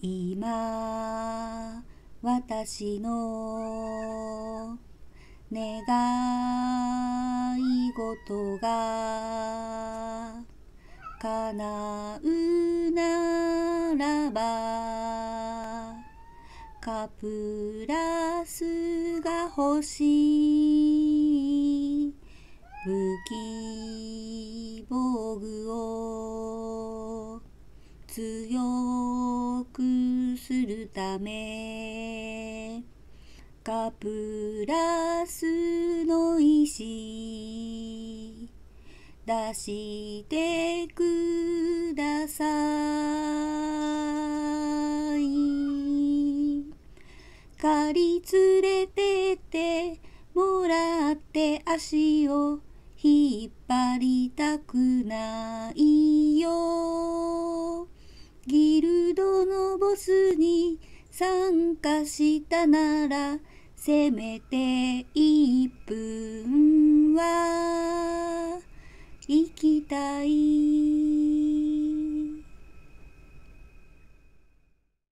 今私の願い事が叶うならばカプラスが欲しい武器防具を強するためカプラスの石出してください借り連れてってもらって足を引っ張りたくない参加したならせめて一分は行きたい